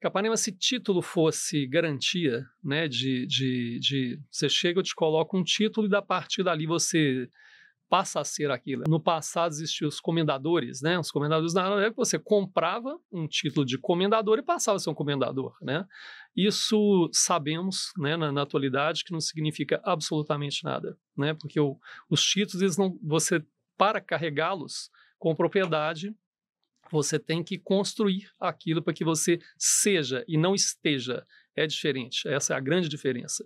Capanema, se título fosse garantia, né, de, de, de você chega, eu te coloco um título e da partir dali você passa a ser aquilo. No passado existiam os comendadores, né? Os comendadores na época que você comprava um título de comendador e passava a ser um comendador, né? Isso sabemos, né, na, na atualidade, que não significa absolutamente nada, né? Porque o, os títulos, eles não, você para carregá-los com propriedade, você tem que construir aquilo para que você seja e não esteja. É diferente. Essa é a grande diferença.